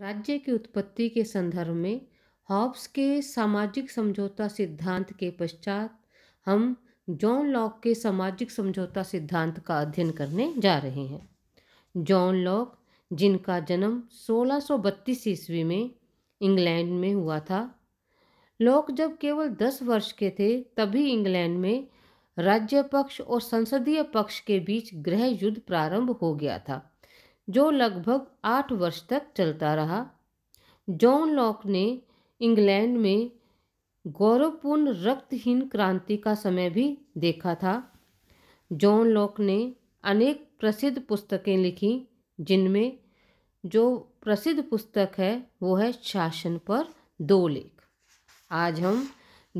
राज्य की उत्पत्ति के संदर्भ में हॉब्स के सामाजिक समझौता सिद्धांत के पश्चात हम जॉन लॉक के सामाजिक समझौता सिद्धांत का अध्ययन करने जा रहे हैं जॉन लॉक जिनका जन्म 1632 ईस्वी में इंग्लैंड में हुआ था लॉक जब केवल 10 वर्ष के थे तभी इंग्लैंड में राज्य पक्ष और संसदीय पक्ष के बीच गृह युद्ध प्रारंभ हो गया था जो लगभग आठ वर्ष तक चलता रहा जॉन लॉक ने इंग्लैंड में गौरवपूर्ण रक्तहीन क्रांति का समय भी देखा था जॉन लॉक ने अनेक प्रसिद्ध पुस्तकें लिखी जिनमें जो प्रसिद्ध पुस्तक है वो है शासन पर दो लेख आज हम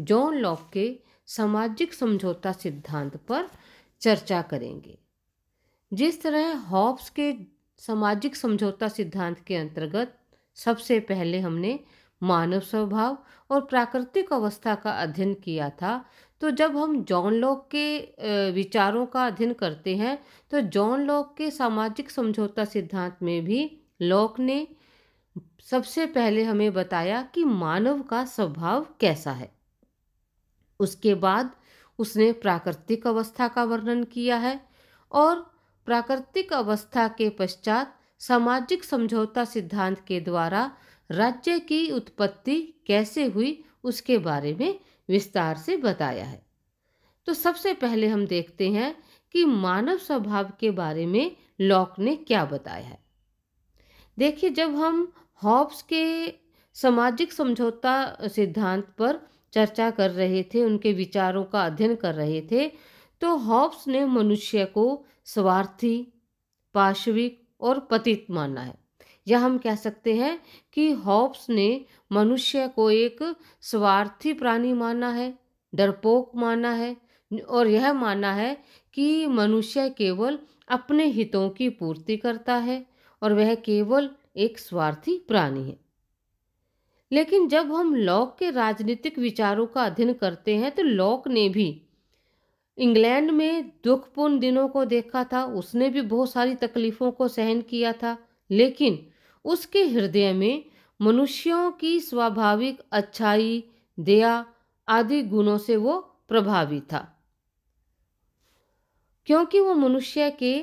जॉन लॉक के सामाजिक समझौता सिद्धांत पर चर्चा करेंगे जिस तरह हॉब्स के सामाजिक समझौता सिद्धांत के अंतर्गत सबसे पहले हमने मानव स्वभाव और प्राकृतिक अवस्था का अध्ययन किया था तो जब हम जॉन लॉक के विचारों का अध्ययन करते हैं तो जॉन लॉक के सामाजिक समझौता सिद्धांत में भी लॉक ने सबसे पहले हमें बताया कि मानव का स्वभाव कैसा है उसके बाद उसने प्राकृतिक अवस्था का वर्णन किया है और प्राकृतिक अवस्था के पश्चात सामाजिक समझौता सिद्धांत के द्वारा राज्य की उत्पत्ति कैसे हुई उसके बारे में विस्तार से बताया है तो सबसे पहले हम देखते हैं कि मानव स्वभाव के बारे में लॉक ने क्या बताया है देखिए जब हम हॉब्स के सामाजिक समझौता सिद्धांत पर चर्चा कर रहे थे उनके विचारों का अध्ययन कर रहे थे तो हॉब्स ने मनुष्य को स्वार्थी पाशविक और पतित माना है यह हम कह सकते हैं कि हॉब्स ने मनुष्य को एक स्वार्थी प्राणी माना है डरपोक माना है और यह माना है कि मनुष्य केवल अपने हितों की पूर्ति करता है और वह केवल एक स्वार्थी प्राणी है लेकिन जब हम लॉक के राजनीतिक विचारों का अध्ययन करते हैं तो लॉक ने भी इंग्लैंड में दुखपूर्ण दिनों को देखा था उसने भी बहुत सारी तकलीफ़ों को सहन किया था लेकिन उसके हृदय में मनुष्यों की स्वाभाविक अच्छाई दया आदि गुणों से वो प्रभावी था क्योंकि वो मनुष्य के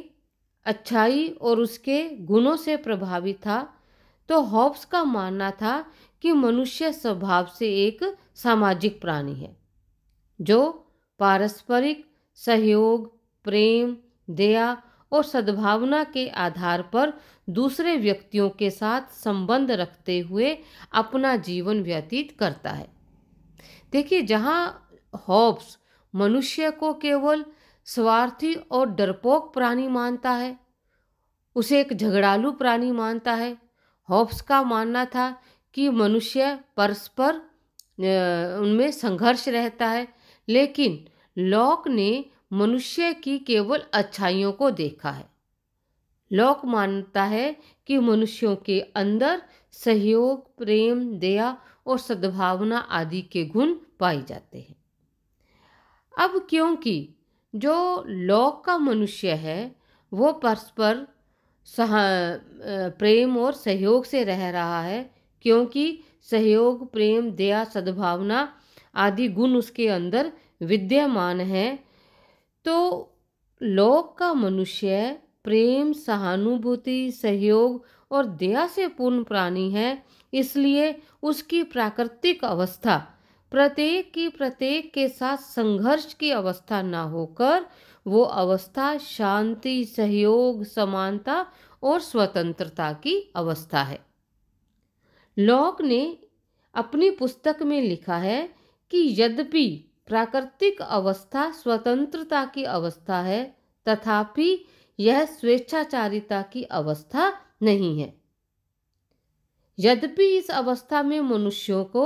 अच्छाई और उसके गुणों से प्रभावी था तो हॉब्स का मानना था कि मनुष्य स्वभाव से एक सामाजिक प्राणी है जो पारस्परिक सहयोग प्रेम दया और सद्भावना के आधार पर दूसरे व्यक्तियों के साथ संबंध रखते हुए अपना जीवन व्यतीत करता है देखिए जहाँ हॉब्स मनुष्य को केवल स्वार्थी और डरपोक प्राणी मानता है उसे एक झगड़ालू प्राणी मानता है हॉब्स का मानना था कि मनुष्य परस्पर उनमें संघर्ष रहता है लेकिन लॉक ने मनुष्य की केवल अच्छाइयों को देखा है लॉक मानता है कि मनुष्यों के अंदर सहयोग प्रेम दया और सद्भावना आदि के गुण पाए जाते हैं अब क्योंकि जो लॉक का मनुष्य है वो परस्पर प्रेम और सहयोग से रह रहा है क्योंकि सहयोग प्रेम दया सद्भावना आदि गुण उसके अंदर विद्यमान है तो लोक का मनुष्य प्रेम सहानुभूति सहयोग और दया से पूर्ण प्राणी है इसलिए उसकी प्राकृतिक अवस्था प्रत्येक की प्रत्येक के साथ संघर्ष की अवस्था ना होकर वो अवस्था शांति सहयोग समानता और स्वतंत्रता की अवस्था है लॉक ने अपनी पुस्तक में लिखा है कि यद्यपि प्राकृतिक अवस्था स्वतंत्रता की अवस्था है तथापि यह स्वेच्छाचारिता की अवस्था नहीं है यद्यपि इस अवस्था में मनुष्यों को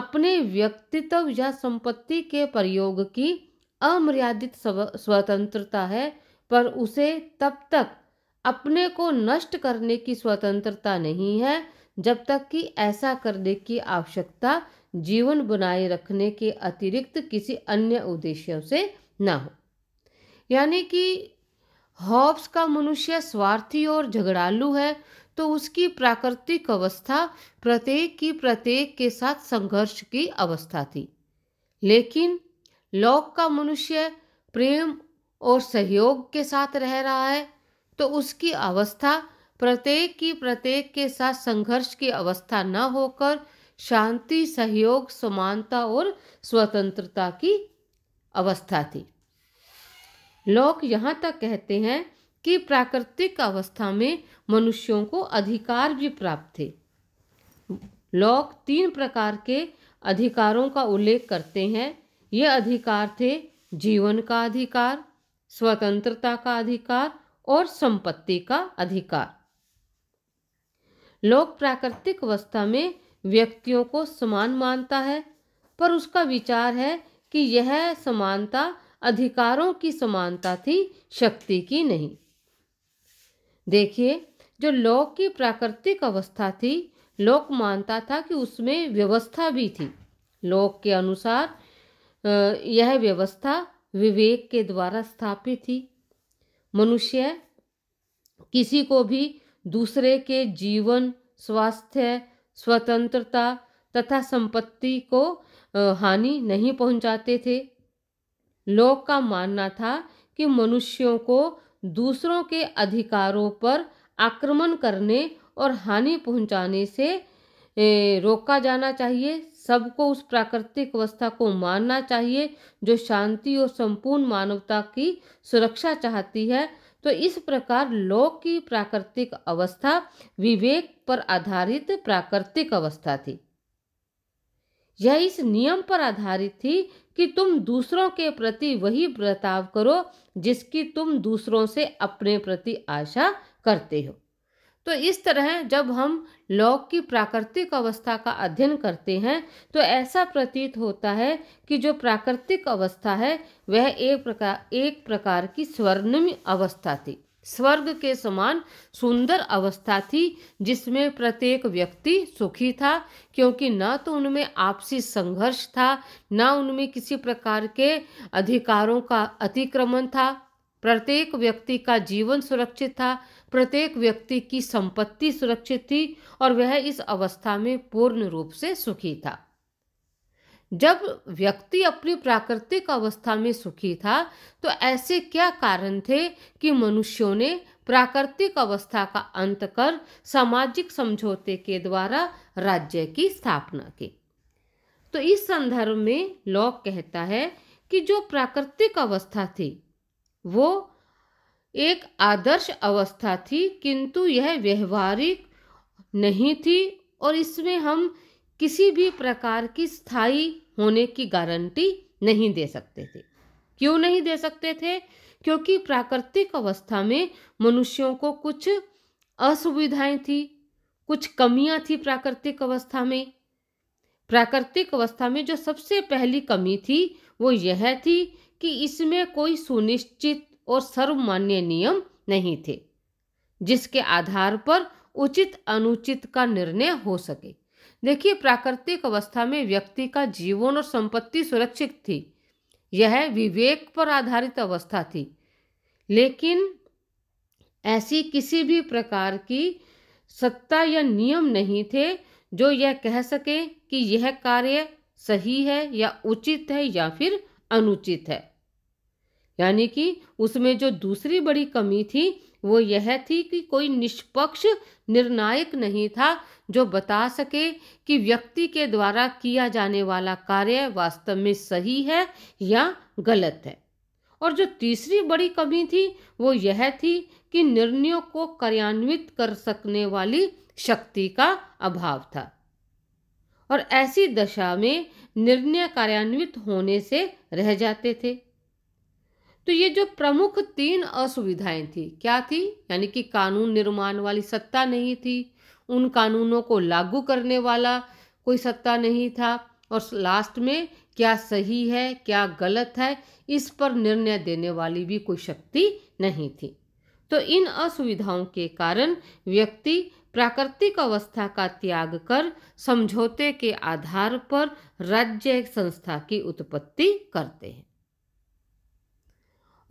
अपने व्यक्तित्व या संपत्ति के प्रयोग की अमर्यादित स्वतंत्रता है पर उसे तब तक अपने को नष्ट करने की स्वतंत्रता नहीं है जब तक कि ऐसा करने की आवश्यकता जीवन बनाए रखने के अतिरिक्त किसी अन्य उद्देश्यों से ना हो यानी कि हॉब्स का मनुष्य स्वार्थी और झगड़ालू है तो उसकी प्राकृतिक अवस्था प्रत्येक की प्रत्येक के साथ संघर्ष की अवस्था थी लेकिन लॉक का मनुष्य प्रेम और सहयोग के साथ रह रहा है तो उसकी अवस्था प्रत्येक की प्रत्येक के साथ संघर्ष की अवस्था न होकर शांति सहयोग समानता और स्वतंत्रता की अवस्था थी लोग यहाँ तक कहते हैं कि प्राकृतिक अवस्था में मनुष्यों को अधिकार भी प्राप्त थे लोग तीन प्रकार के अधिकारों का उल्लेख करते हैं ये अधिकार थे जीवन का अधिकार स्वतंत्रता का अधिकार और संपत्ति का अधिकार लोक प्राकृतिक अवस्था में व्यक्तियों को समान मानता है पर उसका विचार है कि यह समानता अधिकारों की समानता थी शक्ति की नहीं देखिए जो लोक की प्राकृतिक अवस्था थी लोक मानता था कि उसमें व्यवस्था भी थी लोक के अनुसार यह व्यवस्था विवेक के द्वारा स्थापित थी मनुष्य किसी को भी दूसरे के जीवन स्वास्थ्य स्वतंत्रता तथा संपत्ति को हानि नहीं पहुंचाते थे लोग का मानना था कि मनुष्यों को दूसरों के अधिकारों पर आक्रमण करने और हानि पहुंचाने से रोका जाना चाहिए सबको उस प्राकृतिक अवस्था को मानना चाहिए जो शांति और संपूर्ण मानवता की सुरक्षा चाहती है तो इस प्रकार लोक की प्राकृतिक अवस्था विवेक पर आधारित प्राकृतिक अवस्था थी यह इस नियम पर आधारित थी कि तुम दूसरों के प्रति वही बर्ताव करो जिसकी तुम दूसरों से अपने प्रति आशा करते हो तो इस तरह जब हम लौक की प्राकृतिक अवस्था का अध्ययन करते हैं तो ऐसा प्रतीत होता है कि जो प्राकृतिक अवस्था है वह एक प्रकार एक प्रकार की स्वर्णिम अवस्था थी स्वर्ग के समान सुंदर अवस्था थी जिसमें प्रत्येक व्यक्ति सुखी था क्योंकि न तो उनमें आपसी संघर्ष था न उनमें किसी प्रकार के अधिकारों का अतिक्रमण था प्रत्येक व्यक्ति का जीवन सुरक्षित था प्रत्येक व्यक्ति की संपत्ति सुरक्षित थी और वह इस अवस्था में पूर्ण रूप से सुखी था जब व्यक्ति अपनी प्राकृतिक अवस्था में सुखी था तो ऐसे क्या कारण थे कि मनुष्यों ने प्राकृतिक अवस्था का अंत कर सामाजिक समझौते के द्वारा राज्य की स्थापना की तो इस संदर्भ में लॉक कहता है कि जो प्राकृतिक अवस्था थी वो एक आदर्श अवस्था थी किंतु यह व्यवहारिक नहीं थी और इसमें हम किसी भी प्रकार की स्थायी होने की गारंटी नहीं दे सकते थे क्यों नहीं दे सकते थे क्योंकि प्राकृतिक अवस्था में मनुष्यों को कुछ असुविधाएं थी कुछ कमियां थी प्राकृतिक अवस्था में प्राकृतिक अवस्था में जो सबसे पहली कमी थी वो यह थी कि इसमें कोई सुनिश्चित और सर्वमान्य नियम नहीं थे जिसके आधार पर उचित अनुचित का निर्णय हो सके देखिए प्राकृतिक अवस्था में व्यक्ति का जीवन और संपत्ति सुरक्षित थी यह विवेक पर आधारित अवस्था थी लेकिन ऐसी किसी भी प्रकार की सत्ता या नियम नहीं थे जो यह कह सके कि यह कार्य सही है या उचित है या फिर अनुचित है यानी कि उसमें जो दूसरी बड़ी कमी थी वो यह थी कि कोई निष्पक्ष निर्णायक नहीं था जो बता सके कि व्यक्ति के द्वारा किया जाने वाला कार्य वास्तव में सही है या गलत है और जो तीसरी बड़ी कमी थी वो यह थी कि निर्णयों को कार्यान्वित कर सकने वाली शक्ति का अभाव था और ऐसी दशा में निर्णय कार्यान्वित होने से रह जाते थे तो ये जो प्रमुख तीन असुविधाएं थी क्या थी यानी कि कानून निर्माण वाली सत्ता नहीं थी उन कानूनों को लागू करने वाला कोई सत्ता नहीं था और लास्ट में क्या सही है क्या गलत है इस पर निर्णय देने वाली भी कोई शक्ति नहीं थी तो इन असुविधाओं के कारण व्यक्ति प्राकृतिक अवस्था का त्याग कर समझौते के आधार पर राज्य संस्था की उत्पत्ति करते हैं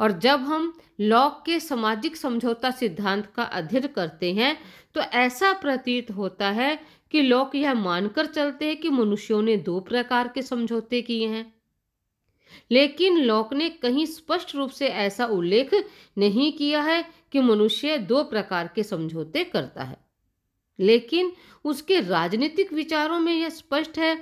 और जब हम लॉक के सामाजिक समझौता सिद्धांत का अध्ययन करते हैं तो ऐसा प्रतीत होता है कि लोग यह मानकर चलते हैं कि मनुष्यों ने दो प्रकार के समझौते किए हैं लेकिन लोक ने कहीं स्पष्ट रूप से ऐसा उल्लेख नहीं किया है कि मनुष्य दो प्रकार के समझौते करता है लेकिन उसके राजनीतिक विचारों में यह स्पष्ट है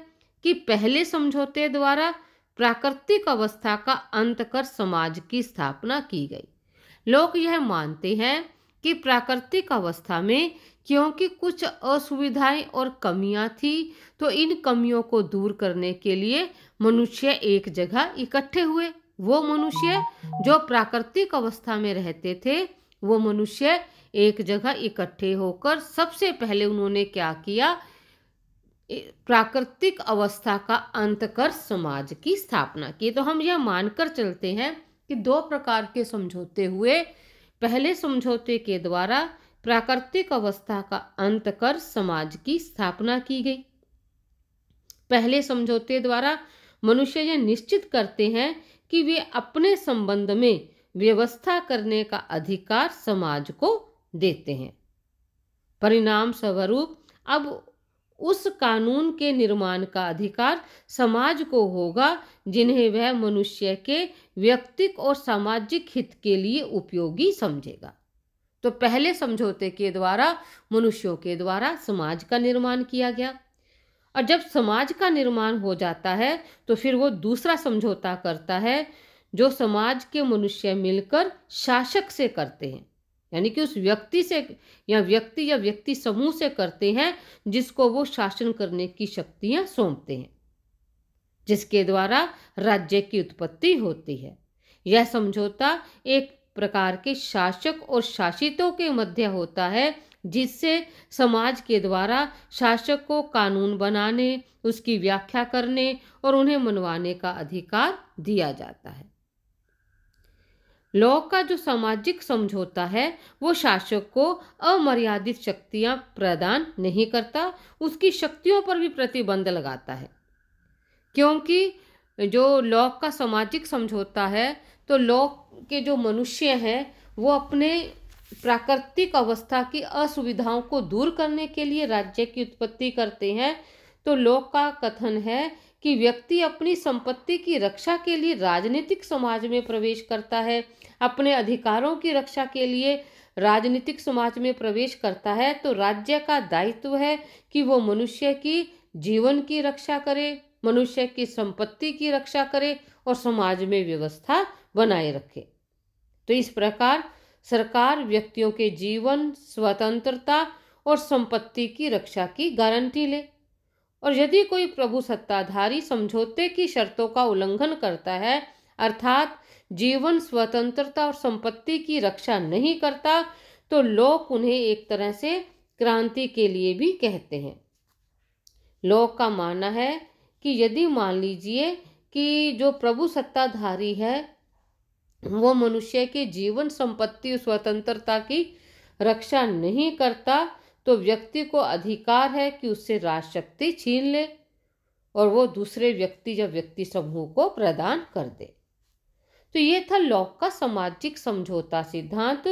कि पहले समझौते द्वारा प्राकृतिक अवस्था का अंत कर समाज की स्थापना की गई लोग यह मानते हैं कि प्राकृतिक अवस्था में क्योंकि कुछ असुविधाएं और कमियां थी तो इन कमियों को दूर करने के लिए मनुष्य एक जगह इकट्ठे हुए वो मनुष्य जो प्राकृतिक अवस्था में रहते थे वो मनुष्य एक जगह इकट्ठे होकर सबसे पहले उन्होंने क्या किया प्राकृतिक अवस्था का अंत कर समाज की स्थापना की तो हम यह मानकर चलते हैं कि दो प्रकार के समझौते हुए पहले समझौते के द्वारा प्राकृतिक अवस्था का अंत कर समाज की स्थापना की गई पहले समझौते द्वारा मनुष्य यह निश्चित करते हैं कि वे अपने संबंध में व्यवस्था करने का अधिकार समाज को देते हैं परिणाम स्वरूप अब उस कानून के निर्माण का अधिकार समाज को होगा जिन्हें वह मनुष्य के व्यक्तिक और सामाजिक हित के लिए उपयोगी समझेगा तो पहले समझौते के द्वारा मनुष्यों के द्वारा समाज का निर्माण किया गया और जब समाज का निर्माण हो जाता है तो फिर वो दूसरा समझौता करता है जो समाज के मनुष्य मिलकर शासक से करते हैं यानी कि उस व्यक्ति से या व्यक्ति या व्यक्ति समूह से करते हैं जिसको वो शासन करने की शक्तियां सौंपते हैं जिसके द्वारा राज्य की उत्पत्ति होती है यह समझौता एक प्रकार के शासक और शासितों के मध्य होता है जिससे समाज के द्वारा शासक को कानून बनाने उसकी व्याख्या करने और उन्हें मनवाने का अधिकार दिया जाता है लॉ का जो सामाजिक समझौता है वो शासक को अमर्यादित शक्तियां प्रदान नहीं करता उसकी शक्तियों पर भी प्रतिबंध लगाता है क्योंकि जो लॉ का सामाजिक समझौता है तो लॉ के जो मनुष्य हैं वो अपने प्राकृतिक अवस्था की असुविधाओं को दूर करने के लिए राज्य की उत्पत्ति करते हैं तो लोक का कथन है कि व्यक्ति अपनी संपत्ति की रक्षा के लिए राजनीतिक समाज में प्रवेश करता है अपने अधिकारों की रक्षा के लिए राजनीतिक समाज में प्रवेश करता है तो राज्य का दायित्व है कि वो मनुष्य की जीवन की रक्षा करे मनुष्य की संपत्ति की रक्षा करे और समाज में व्यवस्था बनाए रखे तो इस प्रकार सरकार व्यक्तियों के जीवन स्वतंत्रता और संपत्ति की रक्षा की गारंटी ले और यदि कोई प्रभु सत्ताधारी समझौते की शर्तों का उल्लंघन करता है अर्थात जीवन स्वतंत्रता और संपत्ति की रक्षा नहीं करता तो लोग उन्हें एक तरह से क्रांति के लिए भी कहते हैं लोग का मानना है कि यदि मान लीजिए कि जो प्रभु सत्ताधारी है वो मनुष्य के जीवन संपत्ति स्वतंत्रता की रक्षा नहीं करता तो व्यक्ति को अधिकार है कि उससे राजशक्ति छीन ले और वो दूसरे व्यक्ति या व्यक्ति समूह को प्रदान कर दे तो ये था लॉक का सामाजिक समझौता सिद्धांत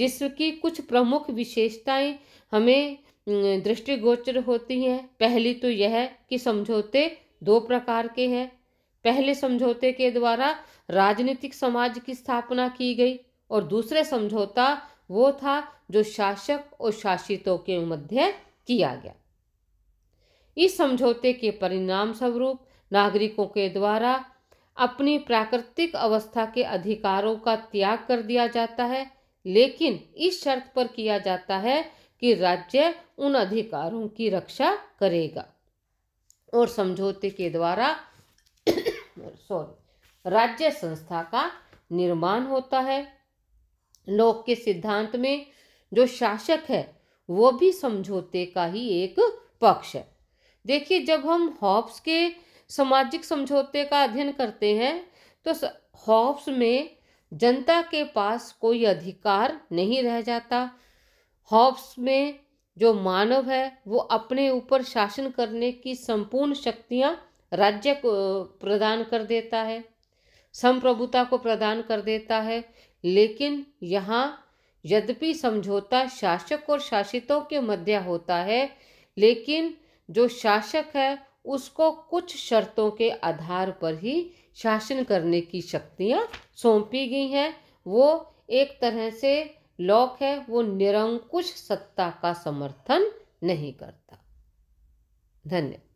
जिसकी कुछ प्रमुख विशेषताएं हमें अं, दृष्टिगोचर होती हैं पहली तो यह कि समझौते दो प्रकार के हैं पहले समझौते के द्वारा राजनीतिक समाज की स्थापना की गई और दूसरे समझौता वो था जो शासक और शासितों के मध्य किया गया इस समझौते के परिणाम स्वरूप नागरिकों के द्वारा अपनी प्राकृतिक अवस्था के अधिकारों का त्याग कर दिया जाता है लेकिन इस शर्त पर किया जाता है कि राज्य उन अधिकारों की रक्षा करेगा और समझौते के द्वारा सॉरी राज्य संस्था का निर्माण होता है लोक के सिद्धांत में जो शासक है वो भी समझौते का ही एक पक्ष है देखिए जब हम हॉब्स के सामाजिक समझौते का अध्ययन करते हैं तो हॉब्स में जनता के पास कोई अधिकार नहीं रह जाता हॉब्स में जो मानव है वो अपने ऊपर शासन करने की संपूर्ण शक्तियाँ राज्य को प्रदान कर देता है संप्रभुता को प्रदान कर देता है लेकिन यहाँ यद्यपि समझौता शासक और शासितों के मध्य होता है लेकिन जो शासक है उसको कुछ शर्तों के आधार पर ही शासन करने की शक्तियाँ सौंपी गई हैं वो एक तरह से लॉक है वो निरंकुश सत्ता का समर्थन नहीं करता धन्यवाद